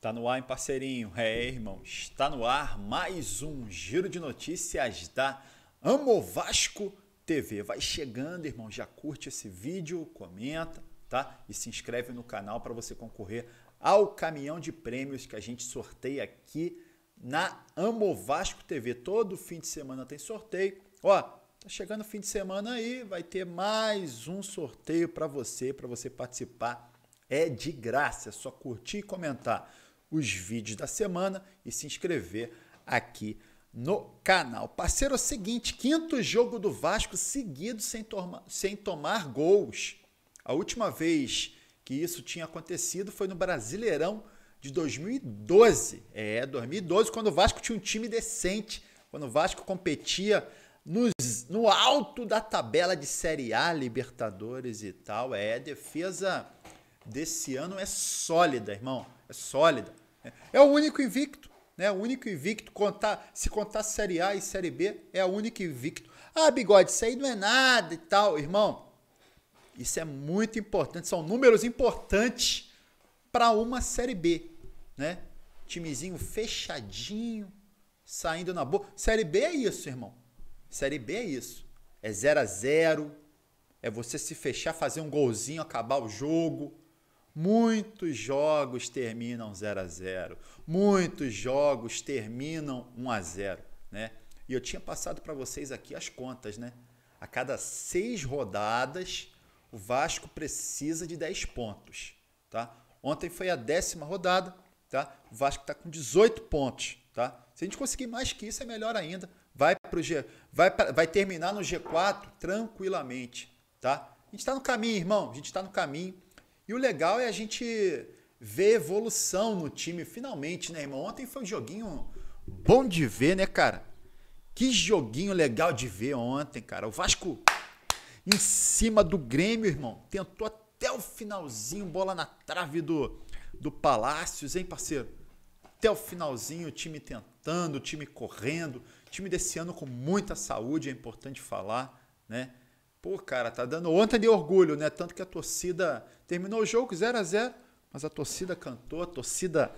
Tá no ar, hein, parceirinho? É, irmão, está no ar mais um giro de notícias da Amo Vasco TV. Vai chegando, irmão, já curte esse vídeo, comenta, tá? E se inscreve no canal para você concorrer ao caminhão de prêmios que a gente sorteia aqui na Amo Vasco TV. Todo fim de semana tem sorteio. Ó, tá chegando o fim de semana aí, vai ter mais um sorteio para você, para você participar. É de graça, é só curtir e comentar os vídeos da semana e se inscrever aqui no canal. Parceiro, é o seguinte, quinto jogo do Vasco seguido sem, toma, sem tomar gols. A última vez que isso tinha acontecido foi no Brasileirão de 2012. É, 2012, quando o Vasco tinha um time decente, quando o Vasco competia nos, no alto da tabela de Série A, Libertadores e tal. É, a defesa desse ano é sólida, irmão. É sólida. É o único invicto, né? O único invicto. Contar, se contar Série A e Série B, é o único invicto. Ah, bigode, isso aí não é nada e tal, irmão. Isso é muito importante, são números importantes para uma Série B né? Timezinho fechadinho, saindo na boa. Série B é isso, irmão. Série B é isso. É 0 a 0 é você se fechar, fazer um golzinho, acabar o jogo. Muitos jogos terminam 0 a 0 Muitos jogos terminam 1 a 0 né? E eu tinha passado para vocês aqui as contas, né? A cada seis rodadas, o Vasco precisa de 10 pontos, tá? Ontem foi a décima rodada, Tá? O Vasco está com 18 pontos. Tá? Se a gente conseguir mais que isso, é melhor ainda. Vai, pro G, vai, vai terminar no G4 tranquilamente. Tá? A gente está no caminho, irmão. A gente está no caminho. E o legal é a gente ver evolução no time, finalmente, né, irmão? Ontem foi um joguinho bom de ver, né, cara? Que joguinho legal de ver ontem, cara. O Vasco em cima do Grêmio, irmão. Tentou até o finalzinho, bola na trave do do Palácios, hein, parceiro? Até o finalzinho, o time tentando, o time correndo. time desse ano com muita saúde, é importante falar, né? Pô, cara, tá dando. Ontem de orgulho, né? Tanto que a torcida terminou o jogo 0 a 0 mas a torcida cantou, a torcida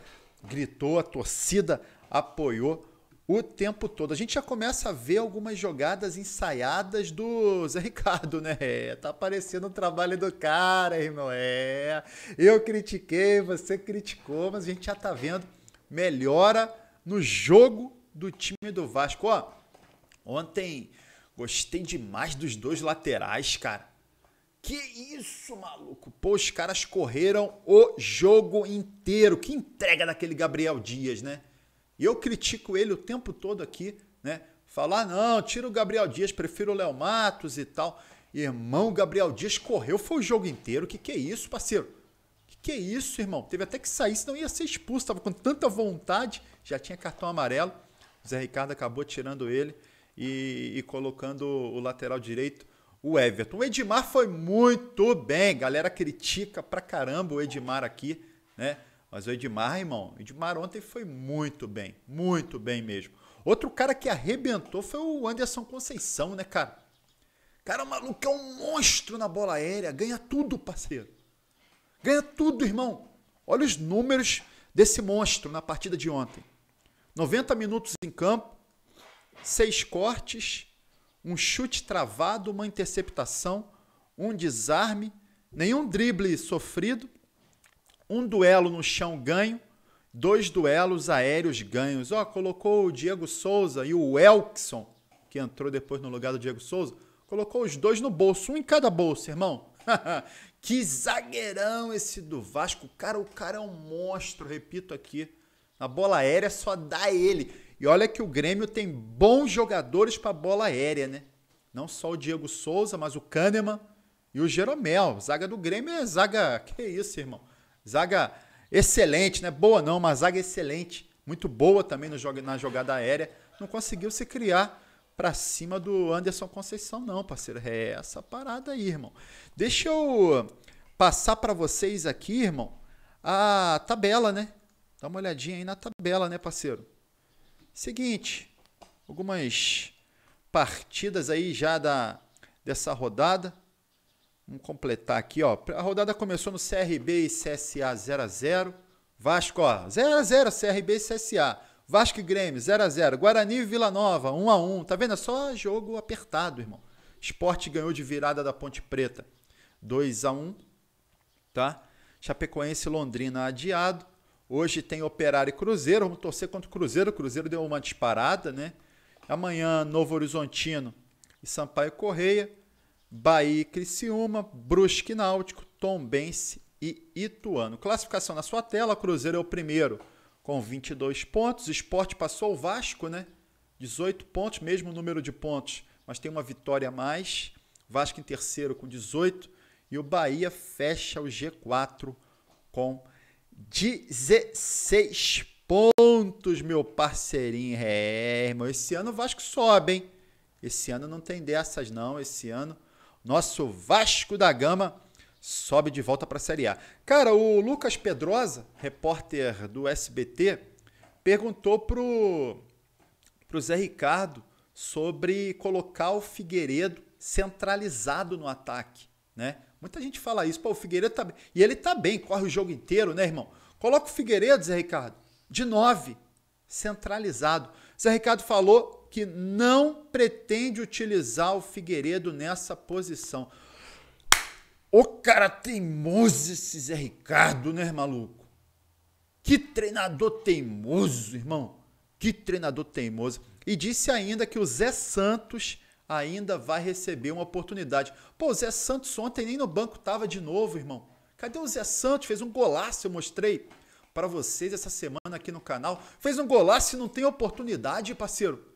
gritou, a torcida apoiou o tempo todo. A gente já começa a ver algumas jogadas ensaiadas do Zé Ricardo, né? É, tá aparecendo o trabalho do cara, irmão. É, eu critiquei, você criticou, mas a gente já tá vendo melhora no jogo do time do Vasco. Ó, ontem gostei demais dos dois laterais, cara. Que isso, maluco? Pô, os caras correram o jogo inteiro. Que entrega daquele Gabriel Dias, né? E eu critico ele o tempo todo aqui, né? Falar, não, tira o Gabriel Dias, prefiro o Léo Matos e tal. Irmão, Gabriel Dias correu, foi o jogo inteiro. Que que é isso, parceiro? Que que é isso, irmão? Teve até que sair, senão ia ser expulso. Tava com tanta vontade, já tinha cartão amarelo. O Zé Ricardo acabou tirando ele e, e colocando o lateral direito, o Everton. O Edmar foi muito bem, galera critica pra caramba o Edmar aqui, né? Mas o Edmar, irmão, o Edmar ontem foi muito bem, muito bem mesmo. Outro cara que arrebentou foi o Anderson Conceição, né, cara? Cara, o maluco é um monstro na bola aérea, ganha tudo, parceiro. Ganha tudo, irmão. Olha os números desse monstro na partida de ontem. 90 minutos em campo, seis cortes, um chute travado, uma interceptação, um desarme, nenhum drible sofrido um duelo no chão ganho, dois duelos aéreos ganhos. Ó, oh, colocou o Diego Souza e o Elkson, que entrou depois no lugar do Diego Souza, colocou os dois no bolso, um em cada bolso, irmão. que zagueirão esse do Vasco. Cara, o cara é um monstro, repito aqui. A bola aérea só dá ele. E olha que o Grêmio tem bons jogadores para bola aérea, né? Não só o Diego Souza, mas o Kahneman e o Jeromel. Zaga do Grêmio é zaga. Que isso, irmão? Zaga excelente, né? Boa não, mas zaga excelente. Muito boa também no jogo, na jogada aérea. Não conseguiu se criar para cima do Anderson Conceição, não, parceiro. É essa parada aí, irmão. Deixa eu passar para vocês aqui, irmão, a tabela, né? Dá uma olhadinha aí na tabela, né, parceiro? Seguinte, algumas partidas aí já da, dessa rodada. Vamos completar aqui, ó. A rodada começou no CRB e CSA 0 x 0. Vasco, ó, 0 x 0 CRB e CSA. Vasco e Grêmio 0 x 0. Guarani e Vila Nova 1 x 1. Tá vendo? É só jogo apertado, irmão. Esporte ganhou de virada da Ponte Preta 2 x 1, tá? Chapecoense e Londrina adiado. Hoje tem Operário e Cruzeiro. Vamos torcer contra o Cruzeiro. O Cruzeiro deu uma disparada, né? Amanhã Novo Horizontino e Sampaio Correia. Bahia e Criciúma, Brusque e Náutico, Tombense e Ituano. Classificação na sua tela, Cruzeiro é o primeiro com 22 pontos. esporte passou o Vasco, né? 18 pontos, mesmo número de pontos, mas tem uma vitória a mais. Vasco em terceiro com 18 e o Bahia fecha o G4 com 16 pontos, meu parceirinho. É, irmão, esse ano o Vasco sobe, hein? Esse ano não tem dessas não, esse ano nosso Vasco da Gama sobe de volta para a Série A. Cara, o Lucas Pedrosa, repórter do SBT, perguntou pro pro Zé Ricardo sobre colocar o Figueiredo centralizado no ataque, né? Muita gente fala isso, pô, o Figueiredo tá bem. E ele tá bem, corre o jogo inteiro, né, irmão? Coloca o Figueiredo, Zé Ricardo, de nove centralizado. Zé Ricardo falou que não pretende utilizar o Figueiredo nessa posição. O cara teimoso esse Zé Ricardo, né, maluco? Que treinador teimoso, irmão. Que treinador teimoso. E disse ainda que o Zé Santos ainda vai receber uma oportunidade. Pô, o Zé Santos ontem nem no banco tava de novo, irmão. Cadê o Zé Santos? Fez um golaço, eu mostrei para vocês essa semana aqui no canal. Fez um golaço e não tem oportunidade, parceiro.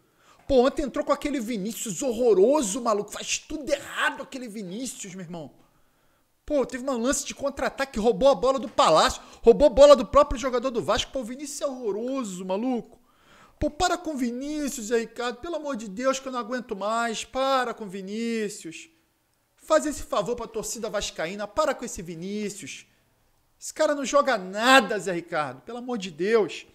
Pô, ontem entrou com aquele Vinícius horroroso, maluco. Faz tudo errado aquele Vinícius, meu irmão. Pô, teve uma lance de contra-ataque, roubou a bola do Palácio, roubou a bola do próprio jogador do Vasco. Pô, o Vinícius é horroroso, maluco. Pô, para com Vinícius, aí, Ricardo. Pelo amor de Deus, que eu não aguento mais. Para com Vinícius. Faz esse favor pra torcida vascaína. Para com esse Vinícius. Esse cara não joga nada, Zé Ricardo. Pelo amor de Deus.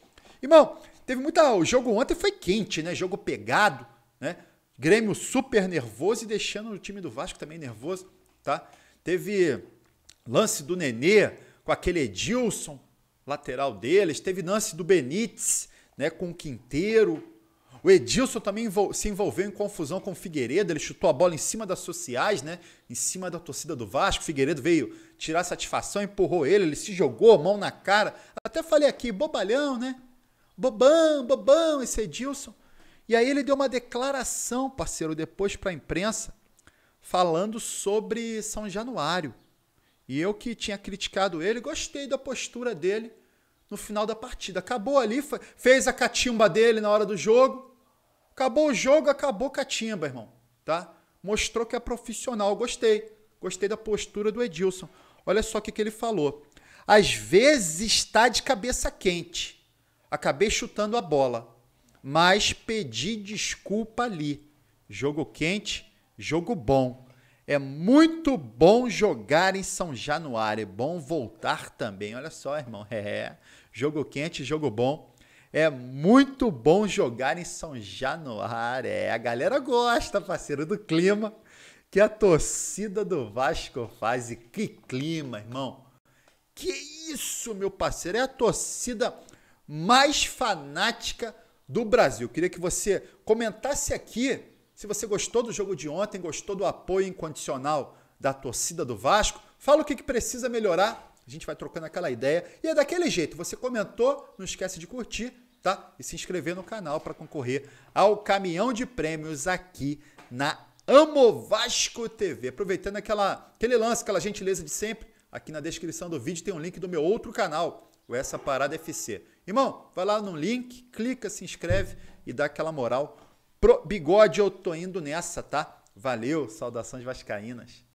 Irmão, Teve muita. O jogo ontem foi quente, né? Jogo pegado, né? Grêmio super nervoso e deixando o time do Vasco também nervoso, tá? Teve lance do Nenê com aquele Edilson, lateral deles. Teve lance do Benítez, né? Com o Quinteiro. O Edilson também se envolveu em confusão com o Figueiredo. Ele chutou a bola em cima das sociais, né? Em cima da torcida do Vasco. O Figueiredo veio tirar satisfação, empurrou ele. Ele se jogou, mão na cara. Até falei aqui, bobalhão, né? Bobão, bobão, esse Edilson. E aí ele deu uma declaração, parceiro, depois para a imprensa, falando sobre São Januário. E eu que tinha criticado ele, gostei da postura dele no final da partida. Acabou ali, foi, fez a catimba dele na hora do jogo. Acabou o jogo, acabou catimba, irmão, tá? Mostrou que é profissional, gostei. Gostei da postura do Edilson. Olha só o que, que ele falou. Às vezes está de cabeça quente Acabei chutando a bola, mas pedi desculpa ali. Jogo quente, jogo bom. É muito bom jogar em São Januário, é bom voltar também. Olha só, irmão, é jogo quente, jogo bom. É muito bom jogar em São Januário. É, a galera gosta, parceiro, do clima que a torcida do Vasco faz. E que clima, irmão. Que isso, meu parceiro. É a torcida mais fanática do Brasil. Queria que você comentasse aqui se você gostou do jogo de ontem, gostou do apoio incondicional da torcida do Vasco. Fala o que, que precisa melhorar. A gente vai trocando aquela ideia. E é daquele jeito. Você comentou, não esquece de curtir, tá? E se inscrever no canal para concorrer ao caminhão de prêmios aqui na Amo Vasco TV. Aproveitando aquela, aquele lance, aquela gentileza de sempre, aqui na descrição do vídeo tem um link do meu outro canal, o Essa Parada FC. Irmão, vai lá no link, clica, se inscreve e dá aquela moral pro bigode. Eu tô indo nessa, tá? Valeu, saudações vascaínas.